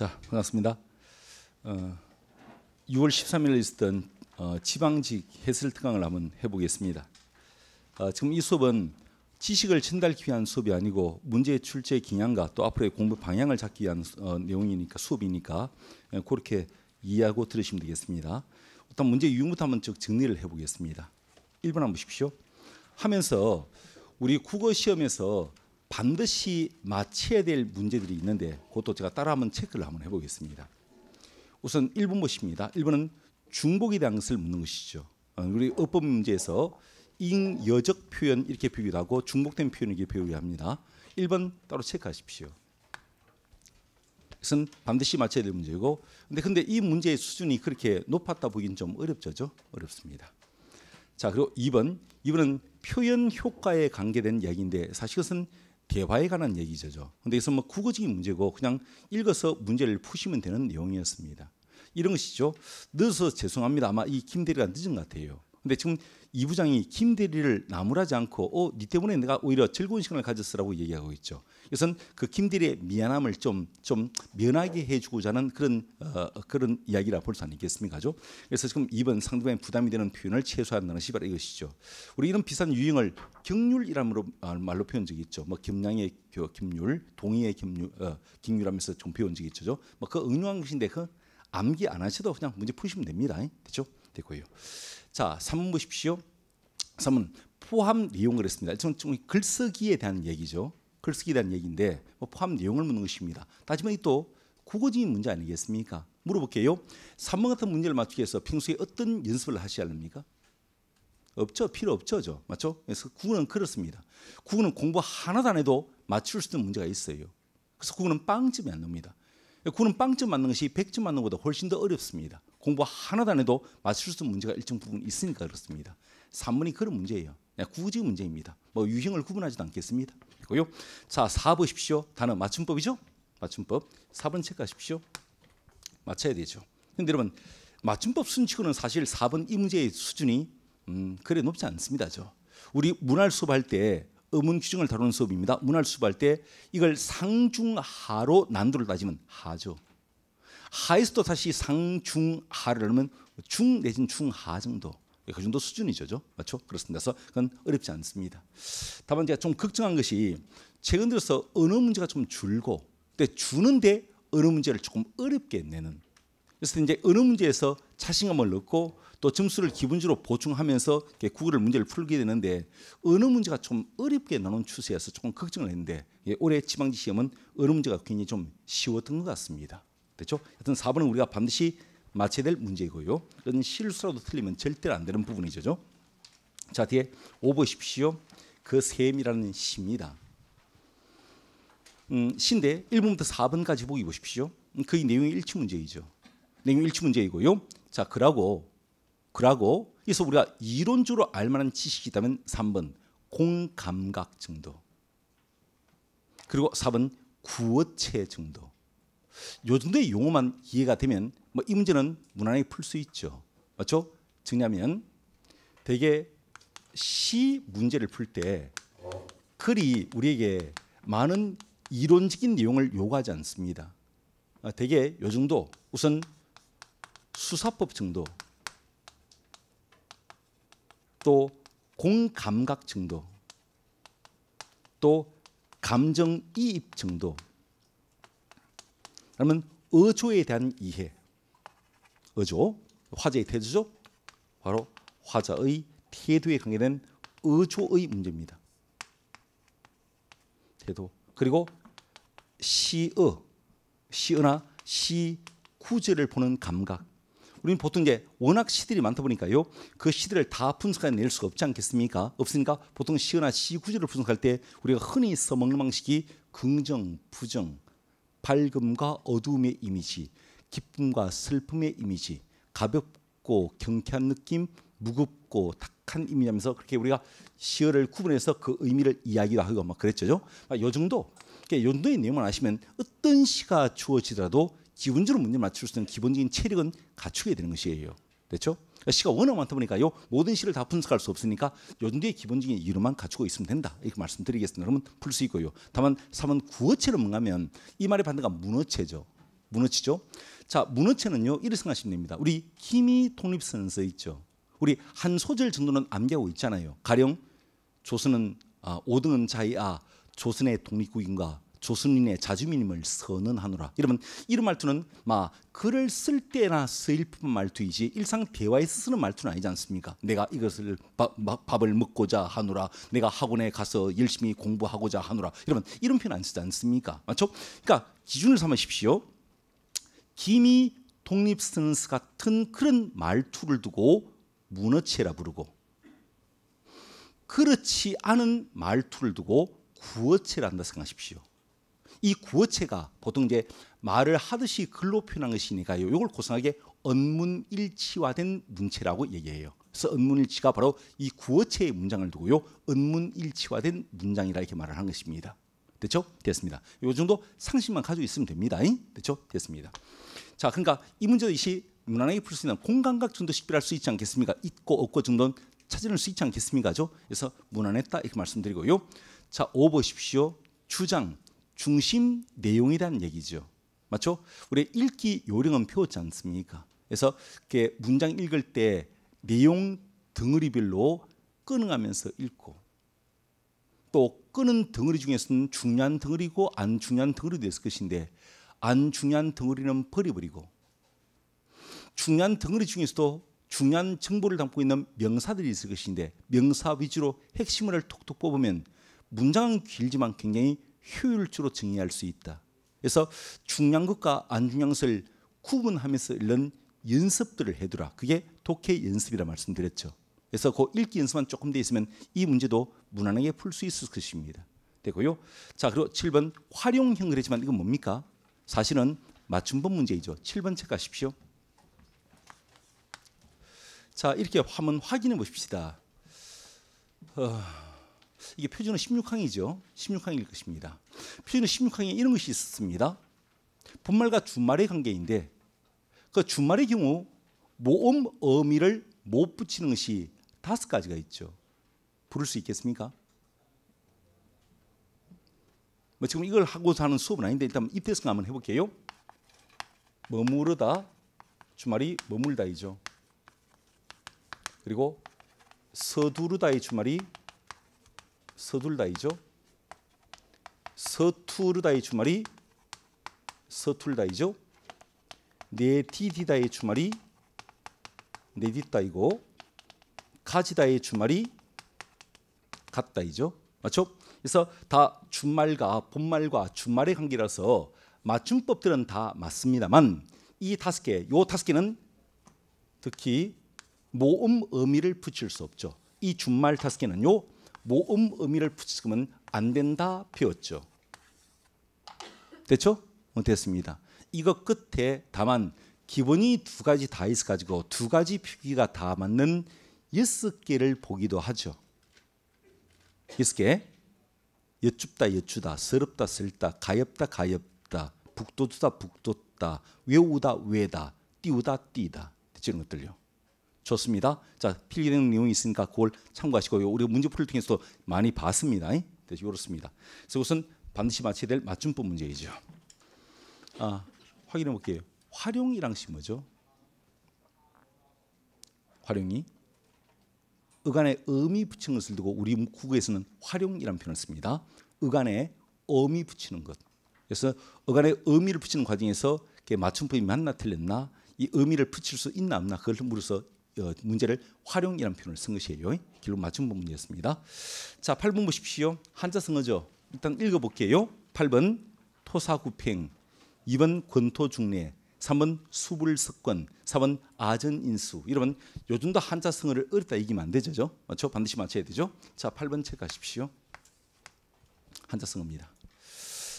자 반갑습니다. 어, 6월 13일에 있었던 어, 지방직 해설 특강을 한번 해보겠습니다. 어, 지금 이 수업은 지식을 전달하기 위한 수업이 아니고 문제 출제 기냥과 또 앞으로의 공부 방향을 잡기 위한 어, 내용이니까 수업이니까 예, 그렇게 이해하고 들으시면 되겠습니다. 일단 문제 유형부터 한번 쭉 정리를 해보겠습니다. 1번 한번 보십시오. 하면서 우리 국어 시험에서 반드시 마쳐야 될 문제들이 있는데 그것도 제가 따라 한번 체크를 한번 해보겠습니다. 우선 1번 보십니다. 1번은 중복에 대한 것을 묻는 것이죠. 어, 우리 어법 문제에서 잉여적 표현 이렇게 표기도 하고 중복된 표현 이렇게 표기합니다. 1번 따로 체크하십시오. 이것은 반드시 맞춰야 될 문제고 근데 근데 이 문제의 수준이 그렇게 높았다 보긴 좀 어렵죠. 어렵습니다. 자, 그리고 2번. 2번은 표현 효과에 관계된 이야기인데 사실 그것은 대화에 관한 얘기죠. 근데 이것은 뭐 국어적인 문제고 그냥 읽어서 문제를 푸시면 되는 내용이었습니다. 이런 것이죠. 늦어서 죄송합니다. 아마 이 김대리가 늦은 것 같아요. 근데 지금 이 부장이 김대리를 나무라지 않고 어, 네 때문에 내가 오히려 즐거운 시간을 가졌으라고 얘기하고 있죠. 이것은 그 김대리의 미안함을 좀 좀 면하게 해주고자 하는 그런 어, 어 그런 이야기라 볼수 아니겠습니까죠? 그래서 지금 이번 상대방의 부담이 되는 표현을 최소화한다는 것이 바로 이것이죠. 우리 이런 비슷한 유형을 경률이라는 말로 표현 적이 있죠. 뭐김양의김률 동의의 김률 어, 김 률하면서좀 배운 적이 있죠. 뭐그 응용한 것인데 그 암기 안 하셔도 그냥 문제 푸시면 됩니다. 되죠? 그렇죠? 되고요. 자, 3번 보십시오. 3번 포함 내용을 했습니다. 지금 글쓰기에 대한 얘기죠. 글쓰기에 대한 얘기인데 뭐 포함 내용을 묻는 것입니다. 하지만또 국어적인 문제 아니겠습니까? 물어볼게요. 3번 같은 문제를 맞추기 위해서 평소에 어떤 연습을 하셔야 합니까? 없죠. 필요 없죠. 맞죠? 그래서 국어는 그렇습니다. 국어는 공부 하나도 안 해도 맞출 수 있는 문제가 있어요. 그래서 국어는 빵점이 안 납니다. 국어는 빵점 맞는 것이 100점 맞는 것보다 훨씬 더 어렵습니다. 공부 하나도 안 해도 맞출수 있는 문제가 일정 부분 있으니까 그렇습니다. 3문이 그런 문제예요. 네, 구지 문제입니다. 뭐 유형을 구분하지도 않겠습니다. 고요. 자, 4 보십시오. 단어 맞춤법이죠? 맞춤법. 4번 체크하십시오 맞춰야 되죠. 근데 여러분 맞춤법 순치고는 사실 4번 이 문제의 수준이 음, 그래 높지 않습니다죠. 우리 문할 수업할 때 의문 규정을 다루는 수업입니다. 문할 수업할 때 이걸 상중하로 난도를 따지면 하죠. 하에서도 다시 상 중하를 하면중 내진 중 하 정도 예, 그 정도 수준이죠, 죠 맞죠? 그렇습니다. 그래서 그건 어렵지 않습니다. 다만 제가 좀 걱정한 것이 최근 들어서 언어 문제가 좀 줄고, 근데 주는데 언어 문제를 조금 어렵게 내는. 그래서 이제 언어 문제에서 자신감을 넣고 또 점수를 기본적으로 보충하면서 구글을 문제를 풀게 되는데 언어 문제가 좀 어렵게 나온 추세에서 조금 걱정을 했는데 예, 올해 지방지 시험은 언어 문제가 굉장히 좀 쉬웠던 것 같습니다. 됐죠? 그렇죠? 하여튼 4번은 우리가 반드시 맞춰야 될 문제이고요. 이건 실수라도 틀리면 절대안 되는 부분이죠. 자 뒤에 5 보십시오. 그 셈이라는 시입니다. 음, 시인데 1번부터 4번까지 보기 보십시오. 그의 음, 내용이 일치 문제이죠. 내용이 일치 문제이고요. 자 그라고 그라고 그래서 우리가 이론적으로 알만한 지식이 있다면 3번 공감각 정도 그리고 4번 구어체 정도 요 정도의 용어만 이해가 되면 뭐 이 문제는 무난히풀 수 있죠. 맞죠? 정리면 대개 시 문제를 풀때 글이 우리에게 많은 이론적인 내용을 요구하지 않습니다. 아, 대개 요 정도 우선 수사법 정도 또 공감각 정도 또 감정이입 정도 그러면 어조에 대한 이해. 어조, 화제의 태주죠. 바로 화자의 태도에 관계된 어조의 문제입니다. 태도. 그리고 시어, 시어나 시 구제를 보는 감각. 우리는 보통 이제 워낙 시들이 많다 보니까요. 그 시들을 다 분석해낼 수가 없지 않겠습니까? 없으니까 보통 시어나 시 구제를 분석할 때 우리가 흔히 써먹는 방식이 긍정, 부정, 밝음과 어두움의 이미지, 기쁨과 슬픔의 이미지, 가볍고 경쾌한 느낌, 무겁고 탁한 이미지면서 그렇게 우리가 시어를 구분해서 그 의미를 이야기도 하고 막 그랬죠. 아, 요 정도. 그러도의 그러니까 내용을 아시면 어떤 시가 주어지더라도 기본적으로 문제 맞출 수 있는 기본적인 체력은 갖추게 되는 것이에요. 됐죠? 그러니까 시가 워낙 많다 보니까요 모든 시를 다 분석할 수 없으니까 연두의 기본적인 이유만 갖추고 있으면 된다 이렇게 말씀드리겠습니다. 그러면 풀 수 있고요. 다만 3은 구어체로 뭔가면 이 말의 반대가 문어체죠. 문어체죠 자, 문어체는요. 이렇게 생각하시면 됩니다. 우리 김이 독립선서 있죠. 우리 한 소절 정도는 암기하고 있잖아요. 가령 조선은 아, 오등은 자이아 조선의 독립국인가 조순인의 자주민임을 선언하노라. 이러면 이런 말투는 막 글을 쓸 때나 쓰일 뿐 말투이지 일상 대화에서 쓰는 말투는 아니지 않습니까? 내가 이것을 바, 밥을 먹고자 하노라. 내가 학원에 가서 열심히 공부하고자 하노라. 이러면 이런 표현 안 쓰지 않습니까? 맞죠? 그러니까 기준을 삼으십시오. 김이 독립스턴스 같은 그런 말투를 두고 문어체라 부르고 그렇지 않은 말투를 두고 구어체라 한다 생각하십시오. 이 구어체가 보통 이제 말을 하듯이 글로 표현한 것이니까요. 이걸 고상하게 언문일치화된 문체라고 얘기해요. 그래서 언문일치가 바로 이 구어체의 문장을 두고요. 언문일치화된 문장이라 이렇게 말을 한 것입니다. 됐죠? 됐습니다. 이 정도 상식만 가지고 있으면 됩니다. 됐죠? 됐습니다. 자, 그러니까 이 문제의식 무난하게 풀 수 있는 공감각 정도 식별할 수 있지 않겠습니까? 있고 없고 정도는 찾을 수 있지 않겠습니까 그래서 무난했다 이렇게 말씀드리고요. 자, 오 보십시오. 주장 중심 내용이라는 얘기죠. 맞죠? 우리 읽기 요령은 배지 않습니까? 그래서 이렇게 문장 읽을 때 내용 덩어리별로 끊어가면서 읽고 또 끄는 덩어리 중에서는 중요한 덩어리고 안 중요한 덩어리도 있을 것인데 안 중요한 덩어리는 버려버리고 중요한 덩어리 중에서도 중요한 정보를 담고 있는 명사들이 있을 것인데 명사 위주로 핵심을 톡톡 뽑으면 문장은 길지만 굉장히 효율적으로 정의할 수 있다. 그래서 중요한 것과 안 중요한 것을 구분하면서 이런 연습들을 해두라. 그게 독해 연습이라 말씀드렸죠. 그래서 그 읽기 연습만 조금 돼 있으면 이 문제도 무난하게 풀 수 있을 것입니다. 되고요. 자 그리고 7번 활용형 그랬지만 이건 뭡니까? 사실은 맞춤법 문제이죠. 7번 책 가십시오. 자 이렇게 한번 확인해 보십시다. 어... 이게 표준은 16항이죠. 16항일 것입니다. 표준어 16항에 이런 것이 있습니다. 분말과 주말의 관계인데 그 주말의 경우 모음 어미를 못 붙이는 것이 다섯 가지가 있죠. 부를 수 있겠습니까? 뭐 지금 이걸 하고자 하는 수업은 아닌데 일단 입대성 한번 해볼게요. 머무르다 주말이 머물다이죠. 그리고 서두르다의 주말이 서둘다이죠. 서투르다의 주말이 서툴다이죠. 네디디다의 주말이 네디다이고 가지다의 주말이 같다이죠. 맞죠? 그래서 다 준말과 본말과 준말의 관계라서 맞춤법들은 다 맞습니다만 이 다섯 개, 요 다섯 개는 특히 모음 의미를 붙일 수 없죠. 이 준말 다섯 개는요 모음 의미를 붙이면 안 된다 배웠죠. 됐죠? 어, 됐습니다. 이거 끝에 다만 기본이 두 가지 다 있어 가지고 두 가지 표기가 다 맞는 여섯 개를 보기도 하죠. 여섯 개. 여쭙다 여쭈다 서럽다 슬다 가엽다 가엽다 북돋다 북돋다 외우다 외다 띄우다 띄다 이런 것들요. 좋습니다. 자, 필기되는 내용이 있으니까 그걸 참고하시고요. 우리 문제풀이를 통해서도 많이 봤습니다. 그래서 이렇습니다. 그래서 우선 반드시 맞춰야 될 맞춤법 문제이죠. 아, 확인해 볼게요. 활용이랑 심어죠. 활용이 의간에 음이 붙인 것을 두고 우리 국어에서는 활용이라는 표현을 씁니다. 의간에 음이 붙이는 것. 그래서 의간에 의미를 붙이는 과정에서 맞춤법이 맞나 틀렸나 이 의미를 붙일 수 있나 없나 그걸 물어서 어, 문제를 활용이라는 표현을 쓴 것이에요. 길로 맞춘 부분이었습니다. 자, 8번 보십시오. 한자성어죠. 일단 읽어볼게요. 8번 토사구팽, 2번 권토중례, 3번 수불석권, 4번 아전인수. 이러면 요즘도 한자성어를 어렵다 이기면 안 되죠. 맞죠? 반드시 맞춰야 되죠. 자, 8번 책 가십시오. 한자성어입니다.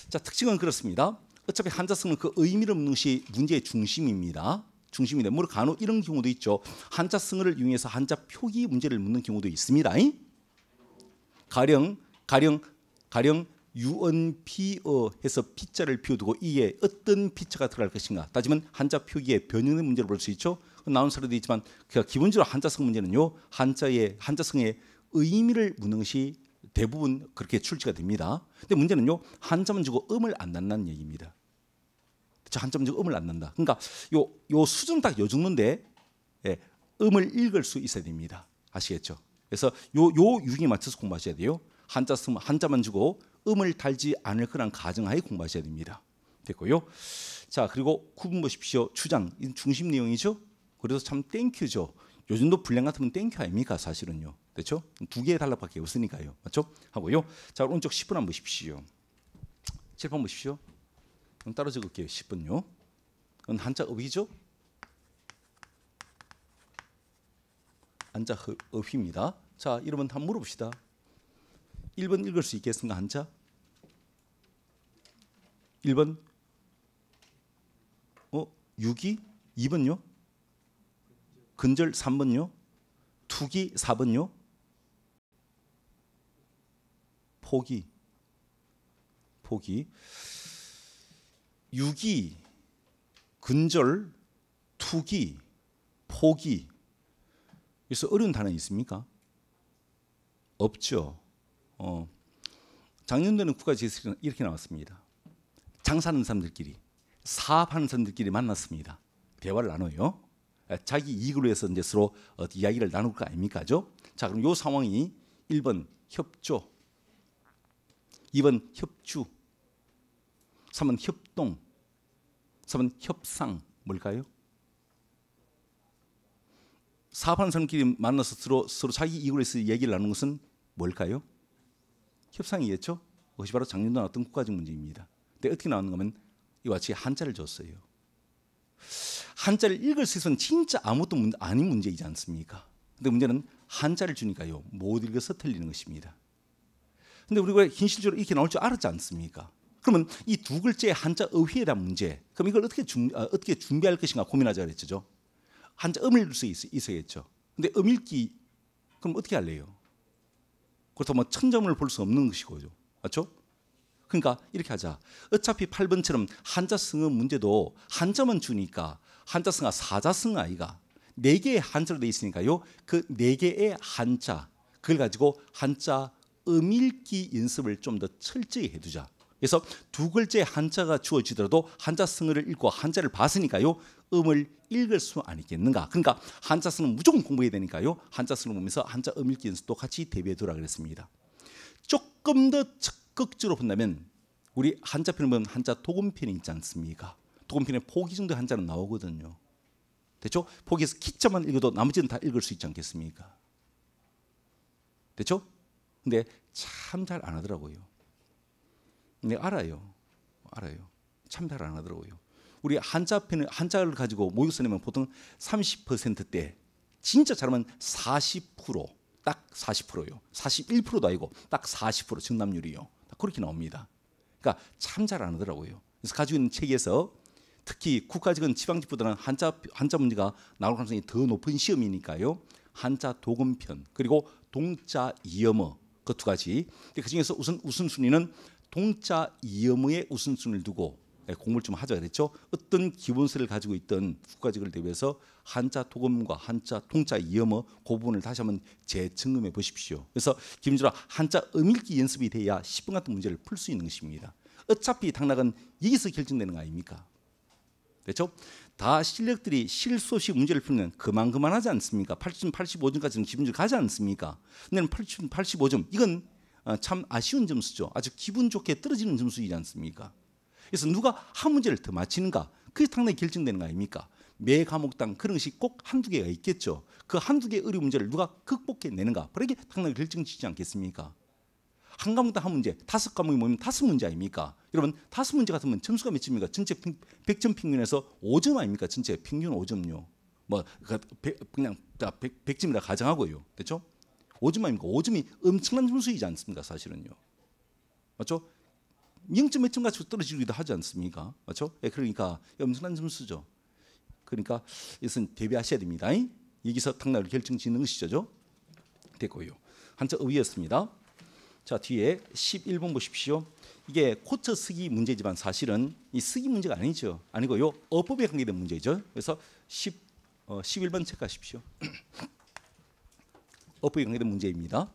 자, 특징은 그렇습니다. 어차피 한자성은 그 의미를 묻는 것이 문제의 중심입니다. 중심이 되므로 간혹 이런 경우도 있죠. 한자 승어를 이용해서 한자 표기 문제를 묻는 경우도 있습니다. 가령 가령 가령 유언비어 해서 피자를 비워두고 이에 어떤 피자가 들어갈 것인가 따지면 한자 표기의 변형의 문제를 볼수 있죠. 나온 사례도 있지만 그 기본적으로 한자성 문제는요 한자의 한자성의 의미를 묻는 것이 대부분 그렇게 출제가 됩니다. 근데 문제는요 한자만 주고 음을 안 낳는 얘기입니다. 한점적 음을 낳는다. 그러니까 요 요 수준 딱요정도데 예, 음을 읽을 수 있어야 됩니다. 아시겠죠? 그래서 요 요유형 맞춰서 공부하셔야 돼요. 한자 쓰 한자만 주고 음을 달지 않을 거란 가정하에 공부하셔야 됩니다. 됐고요. 자 그리고 구분 보십시오. 주장 중심 내용이죠. 그래서 참 땡큐죠. 요즘도 불량 같으면 땡큐 아닙니까 사실은요. 그렇죠? 두 개의 단락밖에 없으니까요. 맞죠? 하고요. 자 오른쪽 10분 한번 보십시오. 7번 보십시오. 따로 적을게요. 10번요. 그건 한자 읍이죠? 한자 읍입니다. 자, 이러면 한번 물어봅시다. 1번 읽을 수 있겠습니까? 한자? 1번 어? 6이 2번요? 근절 3번요? 투기 4번요? 포기 포기 유기, 근절, 투기, 포기. 그래서 어려운 단어 있습니까? 없죠. 어. 작년도는 국가지식은 이렇게 나왔습니다. 장사하는 사람들끼리, 사업하는 사람들끼리 만났습니다. 대화를 나눠요. 아, 자기 이익을 위해서 이제 서로 어, 이야기를 나눌 거 아닙니까죠? 자, 그럼 요 상황이 1번 협조, 2번 협주, 3은 협동, 3번 협상 뭘까요? 4파는 사람끼리 만나서 서로, 서로 자기 이익에서 얘기를 나누는 것은 뭘까요? 협상이겠죠? 그것이 바로 작년도 나왔던 국가적 문제입니다. 근데 어떻게 나왔는가 하면 이와 같이 한자를 줬어요. 한자를 읽을 수 있으면 진짜 아무것도 문 아닌 문제이지 않습니까? 근데 문제는 한자를 주니까요. 못 읽어서 틀리는 것입니다. 근데 우리가 현실적으로 이렇게 나올 줄 알았지 않습니까? 그러면 이 두 글자의 한자 어휘에 대한 문제. 그럼 이걸 어떻게 중, 아, 어, 떻게 준비할 것인가 고민하자 그랬죠. 한자 음을 수 있, 있어야겠죠. 근데 음읽기 그럼 어떻게 할래요? 그렇다고 뭐 천점을 볼 수 없는 것이고 맞죠? 그러니까 이렇게 하자. 어차피 8번처럼 한자 승어 문제도 한자만 주니까 한자 승아 사자 승아 이가 네 개의 한자로 돼 있으니까요. 그 네 개의 한자 그걸 가지고 한자 음읽기 연습을 좀 더 철저히 해두자. 그래서 두 글자의 한자가 주어지더라도 한자 승어를 읽고 한자를 봤으니까요. 음을 읽을 수 아니겠는가. 그러니까 한자 성은 무조건 공부해야 되니까요. 한자 성을 보면서 한자 음 읽기 연습도 같이 대비해 두라 그랬습니다. 조금 더 적극적으로 본다면 우리 한자편을 보면 한자 도금편이 있지 않습니까? 도금편에 포기 정도 한자는 나오거든요. 대죠 포기에서 키자만 읽어도 나머지는 다 읽을 수 있지 않겠습니까? 대죠 근데 참 잘 안 하더라고요. 네, 알아요. 알아요. 참 잘 안 하더라고요. 우리 한자표는 한자를 가지고 모의고사 내면 보통 30%대 진짜 잘하면 40%딱 40%요. 41%도 아니고 딱40% 정답률이요. 그렇게 나옵니다. 그러니까 참 잘 안 하더라고요. 그래서 가지고 있는 책에서 특히 국가직은 지방직보다는 한자 한자 문제가 나올 가능성이 더 높은 시험이니까요. 한자 도금편 그리고 동자 이음어 그 두 가지. 그 중에서 우선 우선 순위는 동자 이음의 우선순위를 두고 예, 공부를 좀 하자 그랬죠. 어떤 기본서를 가지고 있던 국가직을 대비해서 한자 토금과 한자 통자 이음어 그 부분을 다시 한번 재증음해 보십시오. 그래서 김준아 한자 음읽기 연습이 돼야 10분 같은 문제를 풀 수 있는 것입니다. 어차피 당락은 여기서 결정되는 거 아닙니까? 그렇죠? 다 실력들이 실수없이 문제를 풀면 그만 그만하지 않습니까? 80, 85점까지는 기본적으로 가지 않습니까? 근데 80, 85점 이건 어, 참 아쉬운 점수죠. 아주 기분 좋게 떨어지는 점수이지 않습니까? 그래서 누가 한 문제를 더 맞히는가 그게 당연히 결정되는 거 아닙니까? 매 과목당 그런 것이 꼭 한두 개가 있겠죠. 그 한두 개의 어려운 문제를 누가 극복해내는가 그게 당연히 결정짓지 않겠습니까? 한 과목당 한 문제, 다섯 과목이 모이면 다섯 문제 아닙니까? 여러분 다섯 문제 같으면 점수가 몇 점입니까? 전체 백점 평균에서 오점 아닙니까? 전체 평균 오점요뭐 그, 그냥 다 100, 점이라 가정하고요. 그렇죠? 오줌 아닙니까? 오줌이 엄청난 분수이지 않습니까? 사실은요. 맞죠? 0몇 점까지 떨어지기도 하지 않습니까? 맞죠? 예, 그러니까 엄청난 점수죠. 그러니까 이것은 대비하셔야 됩니다. 여기서 탕락을 결정 짓는 것이죠. 됐고요. 한자 의였습니다. 자 뒤에 11번 보십시오. 이게 코트 쓰기 문제지만 사실은 이 쓰기 문제가 아니죠. 아니고요. 어법에 관계된 문제죠. 그래서 10, 어, 11번 체크하십시오. 업보에 관계된 문제입니다.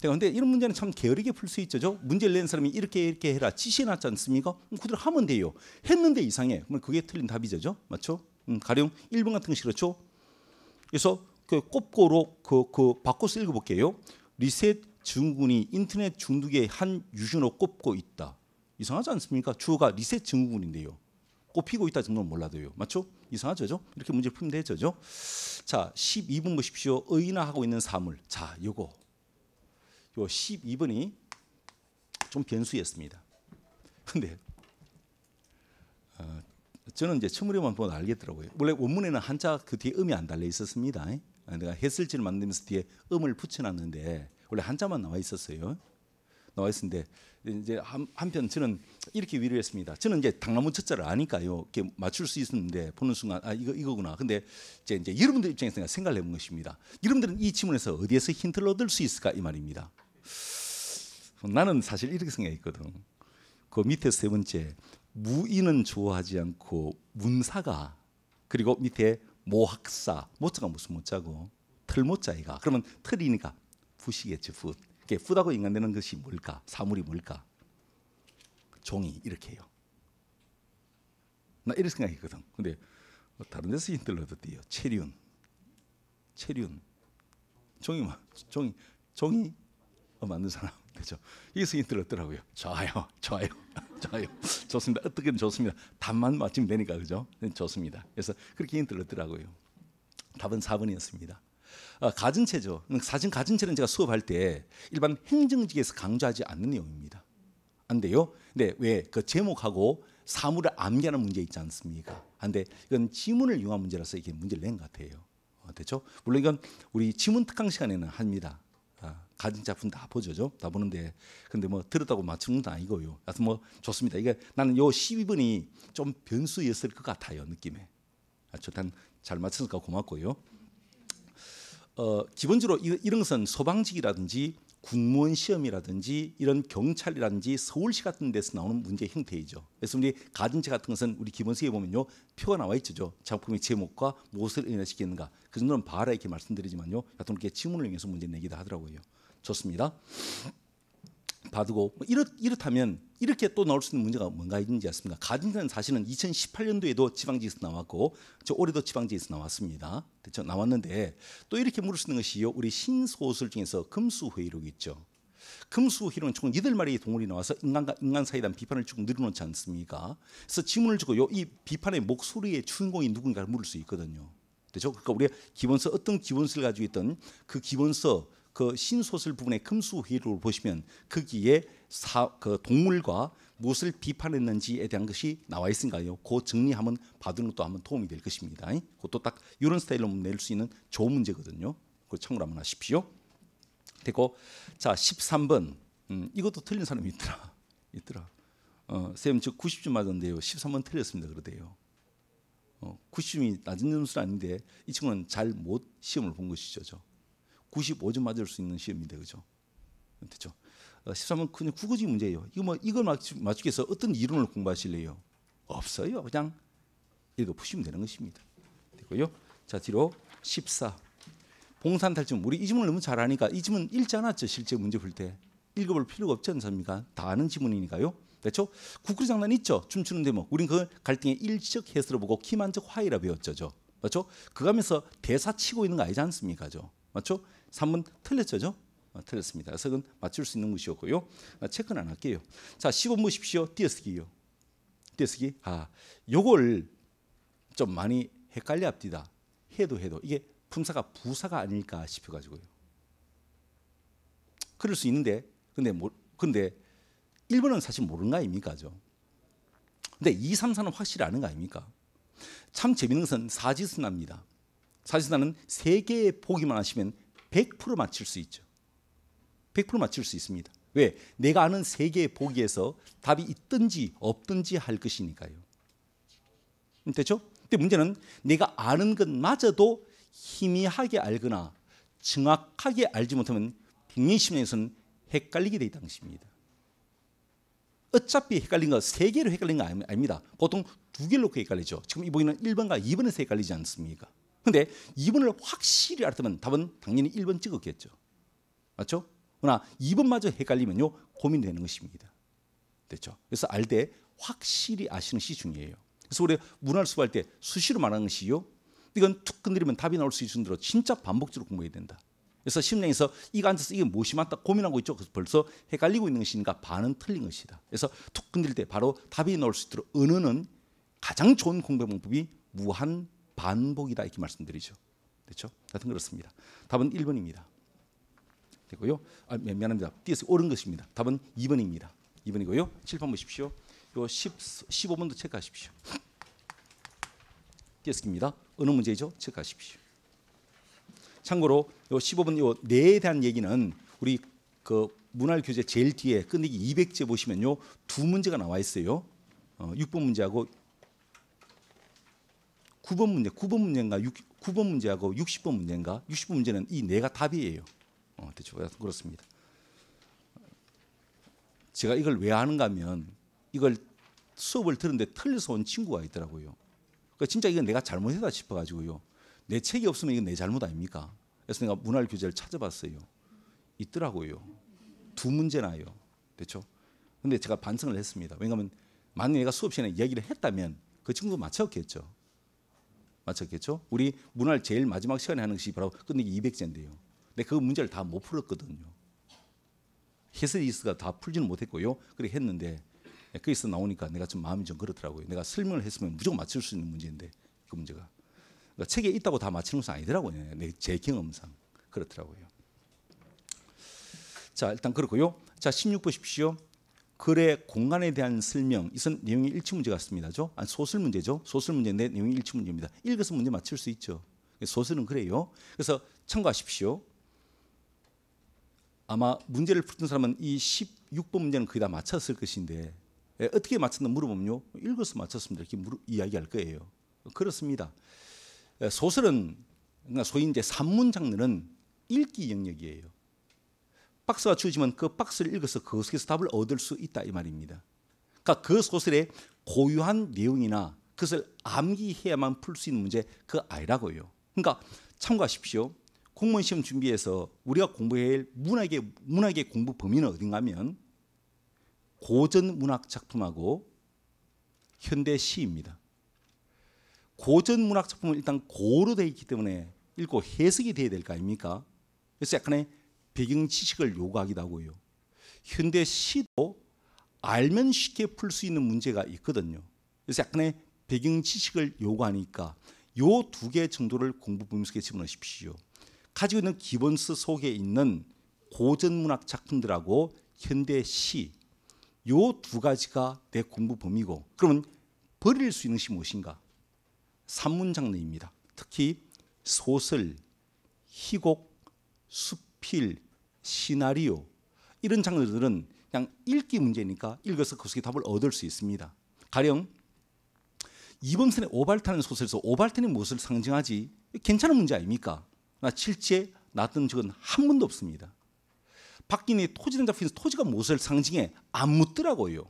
그런데 네, 이런 문제는 참 게으르게 풀 수 있죠. 문제를 낸 사람이 이렇게 이렇게 해라 지시해놨지 않습니까? 그럼 그대로 하면 돼요. 했는데 이상해. 그럼 그게 틀린 답이죠. 맞죠? 음, 가령 1번 같은 것이 그렇죠. 그래서 그 꼽고로 그, 그 바꿔서 읽어볼게요. 리셋 증후군이 인터넷 중독의 한 유전으로 꼽고 있다. 이상하지 않습니까? 주어가 리셋 증후군인데요. 꽃피고 있다 정도는 몰라도요. 맞죠? 이상하죠? 이렇게 문제 풀면 되죠? 자, 12번 보십시오. 의인화하고 있는 사물. 자, 요거. 요 12번이 좀 변수였습니다. 근데 어, 저는 이제 처음으로만 보면 알겠더라고요. 원래 원문에는 한자 그 뒤에 음이 안 달려 있었습니다. 아, 내가 했을지를 만들면서 뒤에 음을 붙여놨는데 원래 한자만 나와 있었어요. 나와 있었는데 이제 한, 한편 저는 이렇게 위로했습니다. 저는 이제 당나무 첫자를 아니까요. 이렇게 맞출 수 있었는데 보는 순간 아 이거 이거구나. 근데 이제, 이제 여러분들 입장에서 생각 해본 것입니다. 여러분들은 이 질문에서 어디에서 힌트를 얻을 수 있을까 이 말입니다. 나는 사실 이렇게 생각했거든. 그 밑에 세 번째 무인은 좋아하지 않고 문사가 그리고 밑에 모학사 모자가 무슨 모자고 털 모자이가 그러면 털이니까 붓이겠죠 붓. 그게 쁘다고 인간되는 것이 뭘까? 사물이 뭘까? 종이 이렇게 해요. 나 이런 생각했거든. 근데 다른 데서 힌트를 얻었요 체륜. 체륜. 종이 막 종이 종이 어, 만든 사람 되죠. 여기서 힌트를 더라고요 좋아요, 좋아요, 좋아요. 좋습니다. 어떻게든 좋습니다. 답만 맞추면 되니까 그죠? 좋습니다. 그래서 그렇게 힌트를 더라고요 답은 4번이었습니다. 어, 가진 체죠 음, 사진 가진 체는 제가 수업할 때 일반 행정직에서 강조하지 않는 내용입니다. 안 돼요? 근데 왜그 제목하고 사물을 암기하는 문제 있지 않습니까? 안데 이건 지문을 이용한 문제라서 이게 문제를 낸 것 같아요. 어, 됐죠? 물론 이건 우리 지문 특강 시간에는 합니다. 아, 가진 작품 다 보죠, 다 보는데 근데 뭐 들었다고 맞추는 건 아니고요. 하여튼 뭐 좋습니다. 이게 나는 요 12번이 좀 변수였을 것 같아요, 느낌에. 아, 저단 잘맞췄춰까 고맙고요. 어, 기본적으로 이, 이런 것은 소방직이라든지 국무원 시험이라든지 이런 경찰이라든지 서울시 같은 데서 나오는 문제 형태이죠. 그래서 우리 가전체 같은 것은 우리 기본서에 보면요 표가 나와 있죠. 작품의 제목과 무엇을 의미시키는가 그 정도는 봐라 이렇게 말씀드리지만요. 하여튼 이렇게 지문을 이용해서 문제 내기도 하더라고요. 좋습니다. 봐두고 뭐 이렇, 이렇다면 이렇게 또 나올 수 있는 문제가 뭔가 있는지 않습니까? 가진세는 사실은 2018년도에도 지방지에서 나왔고 저 올해도 지방지에서 나왔습니다. 대체 나왔는데 또 이렇게 물을 수 있는 것이요. 우리 신소설 중에서 금수회의록 있죠. 금수회의록은 총 여덟 마리의 동물이 나와서 인간과 인간 사이에 대한 비판을 쭉 늘어놓지 않습니까? 그래서 지문을 주고 요이 비판의 목소리의 주인공이 누군가를 물을 수 있거든요. 그렇죠? 그러니까 우리가 기본서 어떤 기본서를 가지고 있던 그 기본서 그 신소설 부분의 금수 회로를 보시면 거기에 사, 그 동물과 무엇을 비판했는지에 대한 것이 나와 있으니까요. 그 정리하면 받은 것도 한번 도움이 될 것입니다. 그것도 딱 이런 스타일로 낼 수 있는 좋은 문제거든요. 그 참고를 한번 하십시오. 되고 자 13번 음, 이것도 틀린 사람이 있더라. 있더라. 어, 쌤저 90점 맞았는데요. 13번 틀렸습니다. 그러대요. 어, 90점이 낮은 점수는 아닌데 이 친구는 잘 못 시험을 본 것이죠. 저. 95점 맞을 수 있는 시험인데 그죠? 됐죠? 13번 어, 그냥 국어지 문제예요. 이거 뭐 이걸 맞추기 위해서 어떤 이론을 공부하실래요? 없어요. 그냥 읽어 푸시면 되는 것입니다. 됐고요. 자 뒤로 14. 봉산탈춤. 우리 이 지문을 너무 잘 아니까 이 지문 읽지 않았죠. 실제 문제 풀 때. 읽어볼 필요가 없지 않습니까? 다 아는 지문이니까요. 그렇죠? 국구리 장난 있죠. 춤추는 대목. 우린 그 갈등의 일적 해수로 보고 키만적 화이라 배웠죠. 맞죠? 그가면서 대사 치고 있는 거 알지 않습니까? 맞죠? 3번 틀렸죠? 아, 틀렸습니다. 그래 맞출 수 있는 것이었고요. 아, 체크는 안 할게요. 자, 1 5 보십시오. 띄어쓰기요. 띄어쓰기. 아, 요걸 좀 많이 헷갈려 합디다. 해도 해도 이게 품사가 부사가 아닐까 싶어 가지고요. 그럴 수 있는데 근데 뭐 근데 1번은 사실 모르는 거 아닙니까죠. 근데 2, 3, 4는 확실히 아는 거 아닙니까? 참 재밌는 것은 사지선합니다. 사지선은 세 개의 보기만 하시면 100% 맞출 수 있죠. 100% 맞출 수 있습니다. 왜? 내가 아는 세계의 보기에서 답이 있든지 없든지 할 것이니까요. 됐죠? 근데 문제는 내가 아는 것마저도 희미하게 알거나 정확하게 알지 못하면 국민 심리에서는 헷갈리게 되어 있다는 것입니다. 어차피 헷갈린 거세 개로 헷갈린 거 아닙니다. 보통 두 개로 헷갈리죠. 지금 이보기는 1번과 2번에서 헷갈리지 않습니까? 근데 2번을 확실히 알았다면 답은 당연히 1번 찍었겠죠. 맞죠? 그러나 2번마저 헷갈리면요. 고민되는 것입니다. 됐죠? 그래서 알 때 확실히 아시는 것이 중요해요. 그래서 우리 문화를 수업할 때 수시로 말하는 것이요. 이건 툭 건드리면 답이 나올 수 있는 대로 진짜 반복적으로 공부해야 된다. 그래서 심리에서 이거 앉아서 이게 무엇이 맞다 고민하고 있죠. 그래서 벌써 헷갈리고 있는 것이니까 반은 틀린 것이다. 그래서 툭 건드릴 때 바로 답이 나올 수 있도록 언어는 가장 좋은 공부 방법이 무한 반복이다 이렇게 말씀드리죠. 그렇죠? 하여튼 그렇습니다. 답은 1번입니다. 되고요. 아, 미안합니다. 띄어서 옳은 것입니다. 답은 2번입니다. 2번이고요. 7번 보십시오. 요 10, 15번도 체크하십시오. 띄어쓰니다 어느 문제죠 체크하십시오. 참고로 요 15번 요 내에 대한 얘기는 우리 그 문할 교재 제일 뒤에 끝내기 200제 보시면요. 두 문제가 나와 있어요. 어, 6번 문제하고 9번 문제, 9번 문제인가 6, 9번 문제하고 60번 문제인가 60번 문제는 이 네가 답이에요. 어, 대충 그렇습니다. 제가 이걸 왜 하는가 하면 이걸 수업을 들었는데 틀려서 온 친구가 있더라고요. 그러니까 진짜 이건 내가 잘못했다 싶어가지고요. 내 책이 없으면 이건 내 잘못 아닙니까? 그래서 내가 문화를 교재를 찾아봤어요. 있더라고요. 두 문제나요. 그렇죠? 근데 제가 반성을 했습니다. 왜냐하면 만약 내가 수업 시간에 이야기를 했다면 그 친구도 맞췄겠죠. 맞췄겠죠? 우리 문화를 제일 마지막 시간에 하는 것이 바로 끝내기 200제인데요. 근데 그 문제를 다 못 풀었거든요. 헤세디스가 다 풀지는 못했고요. 그래 했는데 거기서 나오니까 내가 좀 마음이 좀 그렇더라고요. 내가 설명을 했으면 무조건 맞출 수 있는 문제인데 그 문제가 그러니까 책에 있다고 다 맞히는 것은 아니더라고요. 내 제 경험상 그렇더라고요. 자 일단 그렇고요. 자16 보십시오. 글의 공간에 대한 설명 이선 내용이 일치 문제 같습니다죠. 아, 소설 문제죠. 소설 문제인데 내용이 일치 문제입니다. 읽어서 문제 맞출 수 있죠. 소설은 그래요. 그래서 참고하십시오. 아마 문제를 풀던 사람은 이 16번 문제는 거의 다 맞췄을 것인데 예, 어떻게 맞췄나 물어보면요. 읽어서 맞췄습니다. 이렇게 물 이야기할 거예요. 그렇습니다. 예, 소설은 그러니까 소위 이제 산문 장르는 읽기 영역이에요. 박스가 주어지면 그 박스를 읽어서 그것에서 답을 얻을 수 있다 이 말입니다. 그러니까 그 소설의 고유한 내용이나 그것을 암기해야만 풀 수 있는 문제 그 아니라고요. 그러니까 참고하십시오. 공무원 시험 준비해서 우리가 공부해야 할 문학의 문학의 공부 범위는 어딘가면 고전 문학 작품하고 현대 시입니다. 고전 문학 작품은 일단 고로 되어 있기 때문에 읽고 해석이 돼야 될 거 아닙니까? 그래서 약간의 배경 지식을 요구하기도하고요. 현대 시도 알면 쉽게 풀 수 있는 문제가 있거든요. 그래서 약간의 배경 지식을 요구하니까 요 두 개 정도를 공부 분석에 집어넣으십시오. 가지고 있는 기본스 속에 있는 고전 문학 작품들하고 현대 시 요 두 가지가 내 공부 범위고 그러면 버릴 수 있는 것이 무엇인가? 산문 장르입니다. 특히 소설, 희곡, 수필, 시나리오 이런 장르들은 그냥 읽기 문제니까 읽어서 거기서 그 답을 얻을 수 있습니다. 가령 이범선의 오발탄의 소설에서 오발탄이 무엇을 상징하지? 괜찮은 문제 아닙니까? 나 실제 났던 적은 한 번도 없습니다. 박기의 토지된 잡히에서 토지가 무엇을 상징해? 안 묻더라고요.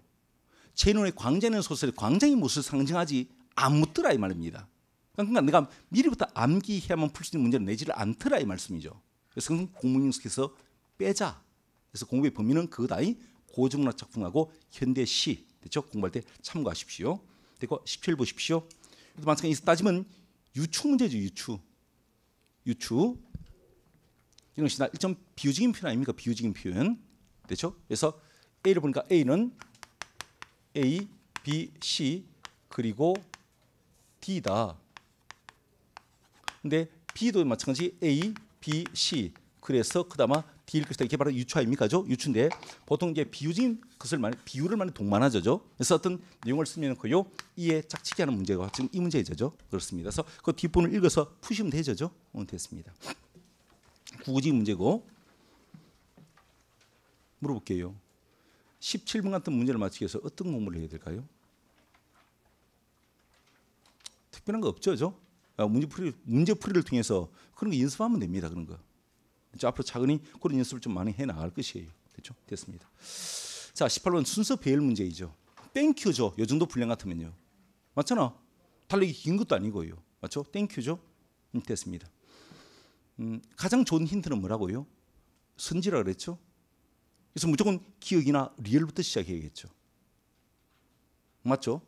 제 눈에 광장이라는 소설에 광장이 무엇을 상징하지? 안 묻더라 이 말입니다. 그러니까 내가 미리부터 암기해야만 풀 수 있는 문제를 내지를 않더라 이 말씀이죠. 그래서 공문님께서 빼자. 그래서 공부의 범위는 그다 고전문화 작품하고 현대 시 됐죠? 그렇죠? 공부할 때 참고하십시오. 그리고 17 보십시오. 마찬가지로 따지면 유추 문제죠. 유추. 유추. 이런 것이 일점 비유적인 표현 아닙니까? 비유적인 표현. 됐죠? 그렇죠? 그래서 A를 보니까 A는 A, B, C 그리고 D다. 근데 B도 마찬가지 A, B, C. 그래서 그다음에 디일 것이다. 이게 바로 유추아입니까죠? 유추인데 보통 이제 비유진 것을 말 비유를 말해 동만하죠죠. 그래서 어떤 내용을 쓰면 그요 이에 짝치기하는 문제가 지금 이 문제죠. 그렇습니다. 그래서 그 뒷부분을 읽어서 푸시면 되죠. 어, 됐습니다. 구구지 문제고 물어볼게요. 17분 같은 문제를 맞추기 위해서 어떤 공부를 해야 될까요? 특별한 거 없죠, 죠? 아, 문제풀이 문제풀이를 통해서 그런 거 연습하면 됩니다. 그런 거. 이제 앞으로 차근히 그런 연습을 좀 많이 해 나갈 것이에요. 됐죠? 됐습니다. 자, 18번 순서 배열 문제이죠. 땡큐죠. 요 정도 분량 같으면요. 맞잖아. 달리기 긴 것도 아니고요. 맞죠? 땡큐죠. 음, 됐습니다. 음, 가장 좋은 힌트는 뭐라고요? 선지라 그랬죠. 그래서 무조건 기억이나 리얼부터 시작해야겠죠. 맞죠?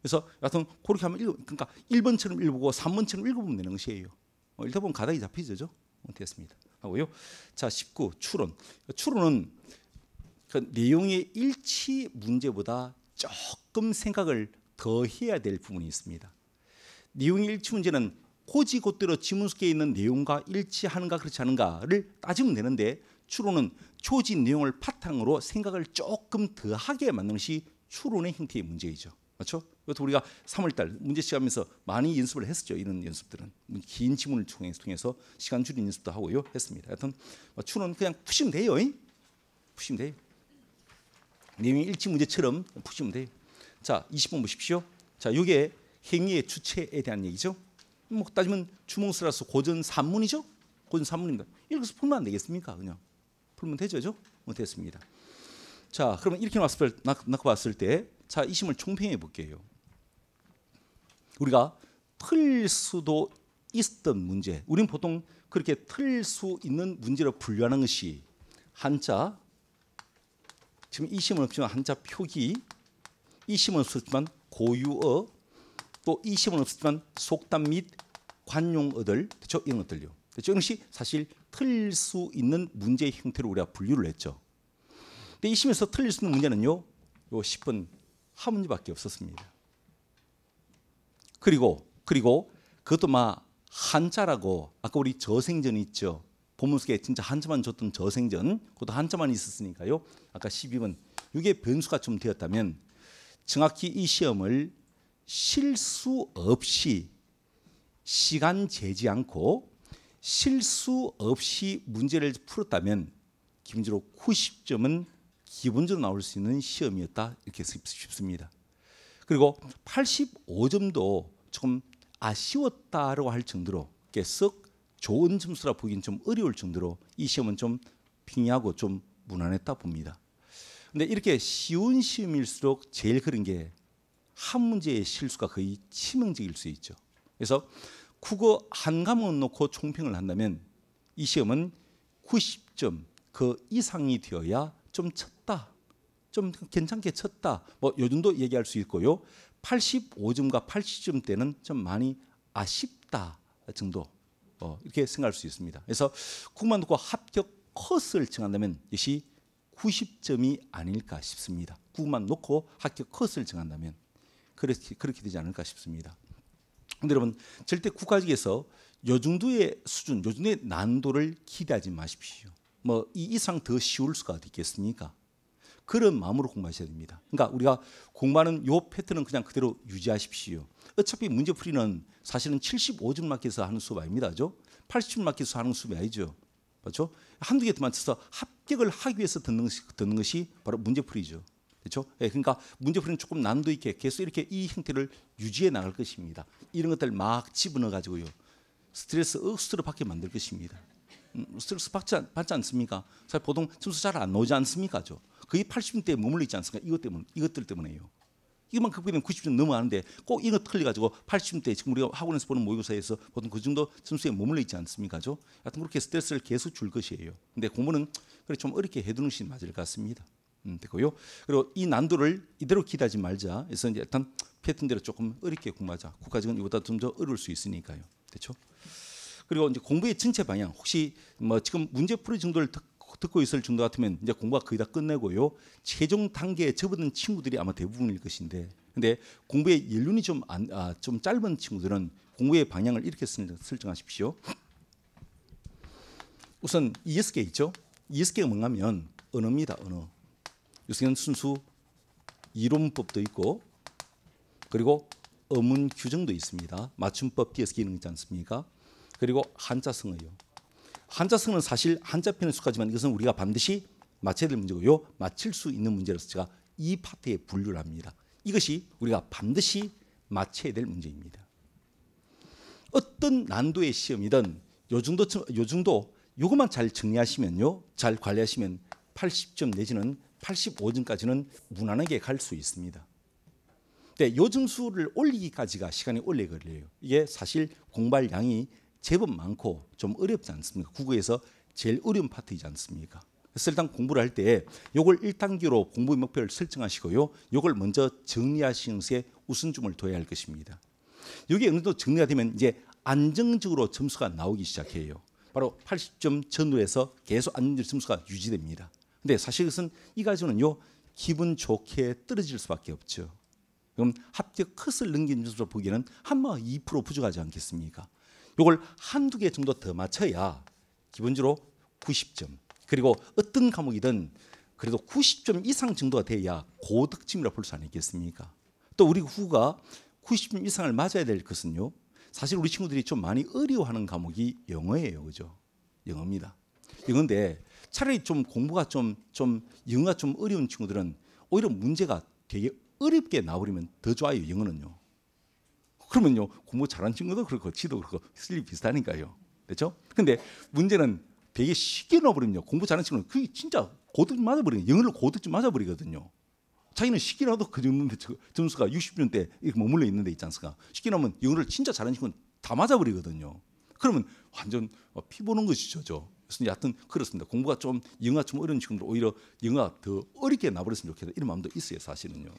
그래서 여튼 그렇게 하면 읽, 그러니까 1번처럼 읽고 어보 3번처럼 읽어보면 되는 것이에요. 어, 읽다 보면 가닥이 잡히죠. 어, 됐습니다. 하고요. 자, 19 추론. 추론은 그 내용의 일치 문제보다 조금 생각을 더 해야 될 부분이 있습니다. 내용의 일치 문제는 고지고대로 지문숙에 있는 내용과 일치하는가 그렇지 않은가를 따지면 되는데 추론은 초지 내용을 바탕으로 생각을 조금 더 하게 만드는 것이 추론의 형태의 문제이죠. 그렇죠? 그것도 우리가 3월달 문제시간에서 많이 연습을 했었죠. 이런 연습들은 긴 지문을 통해서 시간 줄인 연습도 하고요. 했습니다. 하여튼 뭐 추는 그냥 푸시면 돼요. 푸시면 돼요. 내용 일치 문제처럼 푸시면 돼요. 자, 20번 보십시오. 자, 이게 행위의 주체에 대한 얘기죠. 뭐 따지면 주몽스라서 고전 산문이죠. 고전 산문입니다. 읽어서 풀면 안 되겠습니까? 그냥 풀면 되죠, 죠? 뭐 됐습니다. 자, 그러면 이렇게 나왔을 때, 나고 봤을 때 자, 이 심을 총평해 볼게요. 우리가 틀 수도 있던 문제. 우리 보통 그렇게 틀 수 있는 문제로 분류하는 것이 한자 지금 이 심은 없지만 한자 표기 이 심은 없었지만 고유어 또이 심은 없었지만 속담 및 관용어들 그렇죠? 이런 것들요. 그렇죠? 이런 것이 사실 틀 수 있는 문제의 형태로 우리가 분류를 했죠. 근데 이 심에서 틀릴 수 있는 문제는요. 요 10번 하문니밖에 없었습니다. 그리고 그리고 그것도 막 한자라고 아까 우리 저생전 있죠. 본문 속에 진짜 한자만 줬던 저생전 그것도 한자만 있었으니까요. 아까 12번 이게 변수가 좀 되었다면 정확히 이 시험을 실수 없이 시간 재지 않고 실수 없이 문제를 풀었다면 김지로 90점은 기본적으로 나올 수 있는 시험이었다 이렇게 싶습니다. 그리고 85점도 조금 아쉬웠다라고 할 정도로 썩 좋은 점수라 보기엔 좀 어려울 정도로 이 시험은 좀 빙의하고 좀 무난했다 봅니다. 근데 이렇게 쉬운 시험일수록 제일 그런 게 한 문제의 실수가 거의 치명적일 수 있죠. 그래서 국어 한 과목 놓고 총평을 한다면 이 시험은 90점 그 이상이 되어야 좀 쳤다. 좀 괜찮게 쳤다. 뭐 요즘도 얘기할 수 있고요. 85점과 80점 때는 좀 많이 아쉽다 정도 어, 이렇게 생각할 수 있습니다. 그래서 국만독과 합격 컷을 정한다면 역시 90점이 아닐까 싶습니다. 9만 놓고 합격 컷을 정한다면 그렇게 그렇게 되지 않을까 싶습니다. 근데 여러분 절대 국가직에서 요 정도의 수준, 요 정도의 난도를 기대하지 마십시오. 뭐이 이상 더 쉬울 수가 있겠습니까? 그런 마음으로 공부하셔야 됩니다. 그러니까 우리가 공부하는 요 패턴은 그냥 그대로 유지하십시오. 어차피 문제풀이는 사실은 75점 맞기서 하는 수업 아닙니다. 80점 맞기서 하는 수업이 아니죠. 그렇죠? 한두 개 맞춰서 합격을 하기 위해서 듣는 것이, 듣는 것이 바로 문제풀이죠. 그렇죠? 예, 그러니까 문제풀이는 조금 난도 있게 계속 이렇게 이 형태를 유지해 나갈 것입니다. 이런 것들 막 집어넣어 가지고요. 스트레스 억수로 받게 만들 것입니다. 스트레스 받지, 않, 습니까 사실 보통 점수 잘안 나오지 않습니까? 죠 거의 80점대에 머물러 있지 않습니까? 이것 때문 이것들 때문에요. 이것만 극복하면 90점 넘어가는데 꼭 이거 틀려가지고 80대 지금 우리가 학원에서 보는 모의고사에서 보통 그 정도 점수에 머물러 있지 않습니까?죠. 하여튼 그렇게 스트레스를 계속 줄 것이에요. 근데 공부는 그래 좀 어렵게 해두는 것이 맞을 것 같습니다. 음, 되고요. 그리고 이 난도를 이대로 기다지 말자. 그래서 이제 일단 패턴대로 조금 어렵게 공부하자. 국가직은 이보다 좀 더 어려울 수 있으니까요. 됐죠? 그리고 이제 공부의 전체 방향 혹시 뭐 지금 문제 풀이 정도를 듣, 고 있을 정도 같으면 이제 공부가 거의 다 끝내고요. 최종 단계에 접어든 친구들이 아마 대부분일 것인데 근데 공부의 연륜이 좀, 안, 아, 짧은 친구들은 공부의 방향을 이렇게 설정하십시오. 우선 ES계 있죠. ES계가 뭔가면 언어입니다. 언어. 요새는 순수 이론법도 있고 그리고 어문 규정도 있습니다. 맞춤법 DS 기능 있지 않습니까? 그리고 한자성어요. 한자성어는 사실 한자 편에속하지만 이것은 우리가 반드시 맞춰야 될 문제고요. 맞힐 수 있는 문제로서 제가 이 파트에 분류를 합니다. 이것이 우리가 반드시 맞춰야 될 문제입니다. 어떤 난도의 시험이든 요정도 요정도 요것만 잘 정리하시면요. 잘 관리하시면 80점 내지는 85점까지는 무난하게 갈 수 있습니다. 근데 요점수를 올리기까지가 시간이 오래 걸려요. 이게 사실 공부할 양이 제법 많고 좀 어렵지 않습니까? 국어에서 제일 어려운 파트이지 않습니까? 그래서 일단 공부를 할때 이걸 1단계로 공부 목표를 설정하시고요. 이걸 먼저 정리하시는 것에 우선점을 둬야 할 것입니다. 여기 어느 정도 정리가 되면 이제 안정적으로 점수가 나오기 시작해요. 바로 80점 전후에서 계속 안정적 점수가 유지됩니다. 근데 사실 이것은이 가지는요. 기분 좋게 떨어질 수밖에 없죠. 그럼 합격 컷을 넘긴 점수로 보기에는 한마 2% 부족하지 않겠습니까? 이걸 한두 개 정도 더 맞춰야 기본적으로 90점. 그리고 어떤 과목이든 그래도 90점 이상 정도가 돼야 고득점이라 고볼 수 아니겠습니까? 또 우리 후가 90점 이상을 맞아야 될 것은요. 사실 우리 친구들이 좀 많이 어려워하는 과목이 영어예요. 그죠? 영어입니다. 영어데 차라리 좀 공부가 좀, 좀 영어가 좀 어려운 친구들은 오히려 문제가 되게 어렵게 나오려면 더 좋아요. 영어는요. 그러면요 공부 잘하는 친구도 그렇고 지도 그렇고 실력이 비슷하니까요. 그렇죠? 근데 문제는 되게 쉽게 넣어버리면요 공부 잘하는 친구는 그게 진짜 고득점 맞아버리는 영어를 고득점 맞아버리거든요. 자기는 시기라도 그 정도인데 점수가 60점 대 이렇게 머물러 있는 데 있지 않습니까? 쉽게 으면 영어를 진짜 잘하는 친구는 다 맞아버리거든요. 그러면 완전 어, 피보는 것이죠. 그래서 여튼 그렇습니다. 공부가 좀 영어 가좀 어려운 친구들 오히려 영어 가더 어렵게 나버렸으면 좋겠다 이런 마음도 있어요 사실은요.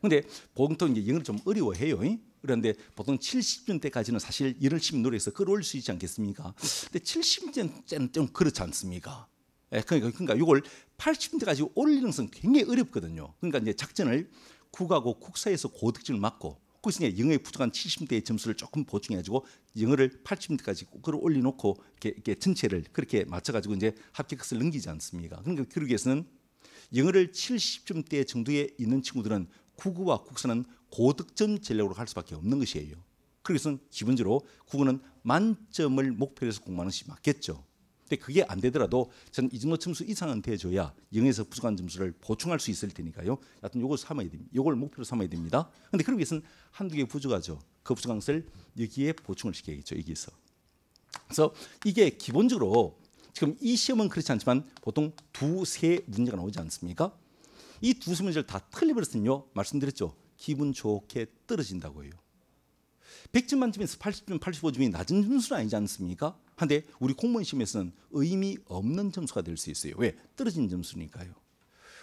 근데 보통 이제 영어를 좀 어려워해요. 그런데 보통 70년대까지는 사실 열심히 노래에서 끌어올 수 있지 않겠습니까? 근데 70년대는 좀 그렇지 않습니까? 예, 그러니까, 그러니까 이걸 80년대까지 올리는 것은 굉장히 어렵거든요. 그러니까 이제 작전을 국하고 국사에서 고득점을 맞고 그기서 이제 영어에 부족한 70대의 점수를 조금 보충해가지고 영어를 80대까지 끌어 올려놓고 이렇게, 이렇게 전체를 그렇게 맞춰가지고 이제 합격해서 넘기지 않습니까? 그러니까 그러기 위해서는 영어를 70점대 정도에 있는 친구들은 국어와 국사는 고득점 전략으로 갈 수밖에 없는 것이에요. 그래서 기본적으로 국어는 만점을 목표로 해서 공부하는 것이 맞겠죠. 근데 그게 안 되더라도 저는 이 정도 점수 이상은 돼줘야 영에서 부족한 점수를 보충할 수 있을 테니까요. 하여튼 요걸 삼아야 됩니다. 요걸 목표로 삼아야 됩니다. 근데 그러기 위해서는 한두 개 부족하죠. 그 부족한 것을 여기에 보충을 시켜야겠죠. 여기서. 그래서 이게 기본적으로 지금 이 시험은 그렇지 않지만 보통 두세 문제가 나오지 않습니까? 이두 문제를 다틀리버렸으면요 말씀드렸죠. 기분 좋게 떨어진다고요. 해 100점 만점에서 80점, 85점이 낮은 점수는 아니지 않습니까? 한데 우리 공무원 시험에서는 의미 없는 점수가 될 수 있어요. 왜? 떨어진 점수니까요.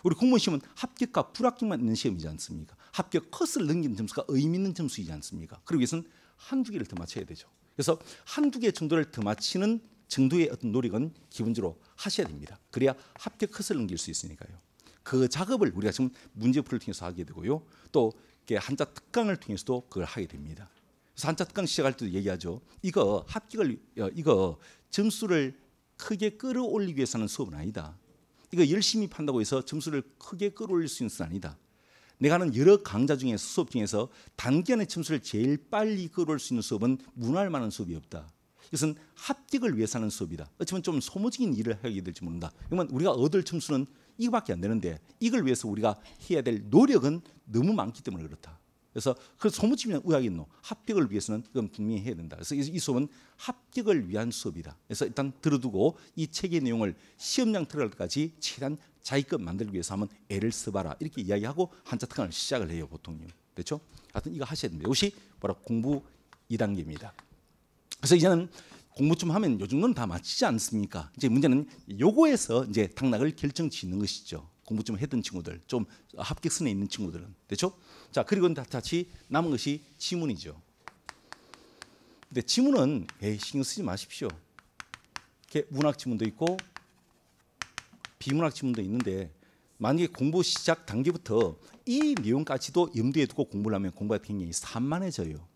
우리 공무원 시험은 합격과 불합격만 있는 시험이지 않습니까? 합격 컷을 넘기는 점수가 의미 있는 점수이지 않습니까? 그러기 위해서는 한두 개를 더 맞춰야 되죠. 그래서 한두 개 정도를 더 맞히는 정도의 어떤 노력은 기본적으로 하셔야 됩니다. 그래야 합격 컷을 넘길 수 있으니까요. 그 작업을 우리가 지금 문제풀을 통해서 하게 되고요. 또 한자 특강을 통해서도 그걸 하게 됩니다. 그래서 한자 특강 시작할 때도 얘기하죠. 이거 합격을 어, 이거 점수를 크게 끌어올리기 위해서는 수업은 아니다. 이거 열심히 판다고 해서 점수를 크게 끌어올릴 수 있는 수는 아니다. 내가 하는 여러 강좌 중에서 수업 중에서 단기간의 점수를 제일 빨리 끌어올 수 있는 수업은 문화할 만한 수업이 없다. 이것은 합격을 위해서 하는 수업이다. 어쩌면 좀 소모적인 일을 하게 될지 모른다. 그러면 우리가 얻을 점수는 이거밖에 안 되는데 이걸 위해서 우리가 해야 될 노력은 너무 많기 때문에 그렇다. 그래서 그 소문치면 의학인 있노. 합격을 위해서는 그건 분명히 해야 된다. 그래서 이 수업은 합격을 위한 수업이다. 그래서 일단 들어두고 이 책의 내용을 시험장 들어갈 때까지 최대한 자기껏 만들기 위해서 하면 애를 써봐라. 이렇게 이야기하고 한자 특강을 시작을 해요. 보통요. 그렇죠 하여튼 이거 하셔야 됩니다. 이것이 바로 공부 2단계입니다. 그래서 이제는 공부 좀 하면 요즘 건다 마치지 않습니까? 이제 문제는 요거에서 이제 당락을 결정짓는 것이죠. 공부 좀 했던 친구들, 좀 합격선에 있는 친구들은 그렇죠자 그리고 다같이 남은 것이 지문이죠. 근데 지문은 에 신경 쓰지 마십시오. 이렇게 문학 지문도 있고 비문학 지문도 있는데 만약에 공부 시작 단계부터 이 내용까지도 염두에 두고 공부를 하면 공부가 굉장히 산만해져요.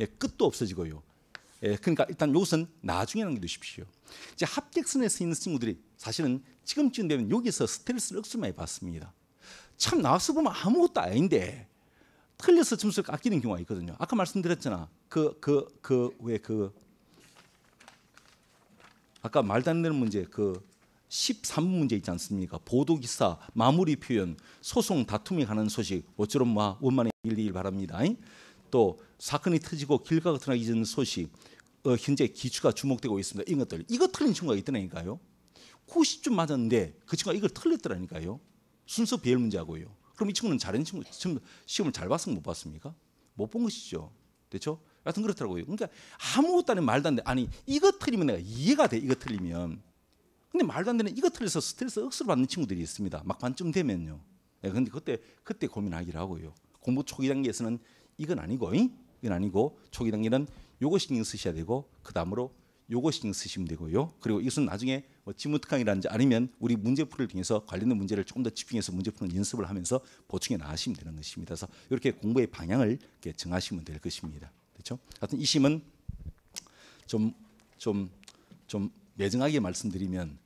예, 끝도 없어지고요. 예, 그러니까 일단 이것은 나중에 남겨두십시오. 이제 합격선에 서 있는 친구들이 사실은 지금쯤 되면 여기서 스트레스를 억수로 많이 받습니다. 참 나와서 보면 아무것도 아닌데 틀려서 점수를 깎이는 경우가 있거든요. 아까 말씀드렸잖아. 그 그 그 왜그 그, 아까 말도 안 되는 문제 그 13분 문제 있지 않습니까? 보도 기사, 마무리 표현, 소송 다툼이 가는 소식 어쩌면 뭐 원만히 일리길 바랍니다. 또 사건이 터지고 길가가 같은 이전 소식 어, 현재 기추가 주목되고 있습니다. 이것들 이거 틀린 친구가 있더라니까요. 9 0쯤 맞았는데 그 친구가 이걸 틀렸더라니까요. 순서 배열 문제하고요. 그럼 이 친구는 잘하는 친구 지금 시험을 잘 봤으면 못 봤습니까? 못 본 것이죠. 그렇죠? 하여튼 그렇더라고요. 그러니까 아무것도 아닌 말도 안 돼. 아니 이거 틀리면 내가 이해가 돼. 이거 틀리면. 근데 말도 안 되는 이거 틀려서 스트레스 억수로 받는 친구들이 있습니다. 막반쯤 되면요. 예, 근데 그때 그때 고민하기를 하고요. 공부 초기 단계에서는 이건 아니고 이건 아니고 초기 단계는 요거 신경 쓰셔야 되고 그 다음으로 요거 신경 쓰시면 되고요. 그리고 이것은 나중에 뭐 지문특강이라든지 아니면 우리 문제풀이를 통해서 관련된 문제를 조금 더 집중해서 문제 푸는 연습을 하면서 보충해 나가시면 되는 것입니다. 그래서 이렇게 공부의 방향을 이렇게 정하시면 될 것입니다. 그렇죠? 하여튼 이 심은 좀좀 좀 매정하게 말씀드리면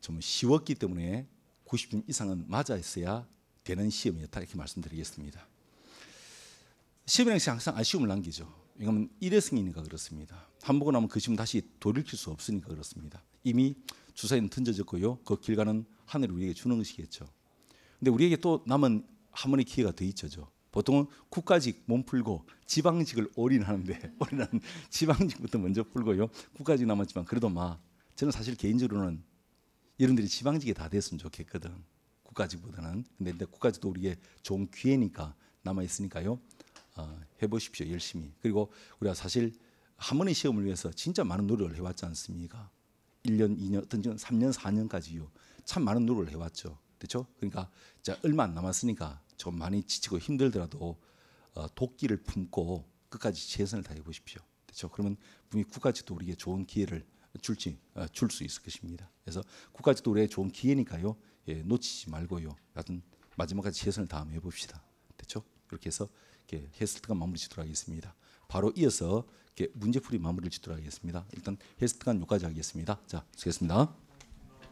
좀 쉬웠기 때문에 90점 이상은 맞아 있어야 되는 시험이었다 이렇게 말씀드리겠습니다. 11행시 항상 아쉬움을 남기죠. 왜냐하면 일회성이니까 그렇습니다. 한번 하면 그 시험 다시 돌이킬 수 없으니까 그렇습니다. 이미 주사에는 던져졌고요. 그 길가는 하늘이 우리에게 주는 것이겠죠. 근데 우리에게 또 남은 한 번의 기회가 더 있죠. 보통은 국가직 몸 풀고 지방직을 올인하는데 올인한 지방직부터 먼저 풀고요. 국가직 남았지만 그래도 막 저는 사실 개인적으로는 여러분들이 지방직에 다 됐으면 좋겠거든. 국가직보다는 근데, 근데 국가직도 우리에 좋은 기회니까 남아 있으니까요. 어, 해보십시오 열심히. 그리고 우리가 사실 한 번의 시험을 위해서 진짜 많은 노력을 해왔지 않습니까? 1년, 2년, 어떤 지 3년, 4년까지요. 참 많은 노력을 해왔죠. 그렇죠? 그러니까 자, 얼마 안 남았으니까 좀 많이 지치고 힘들더라도 어, 도끼를 품고 끝까지 최선을 다해 보십시오. 그렇죠? 그러면 분명히 국가지도 우리에게 좋은 기회를 줄지 어, 줄수 있을 것입니다. 그래서 국가지도 우리의 좋은 기회니까요. 예, 놓치지 말고요. 하여 마지막까지 최선을 다해 봅시다. 그렇죠 그렇게 해서 이렇게 헬스트가 마무리 짓도록 하겠습니다. 바로 이어서 문제풀이 마무리를 짓도록 하겠습니다. 일단 헤스트간요까지 하겠습니다. 자, 수고했습니다.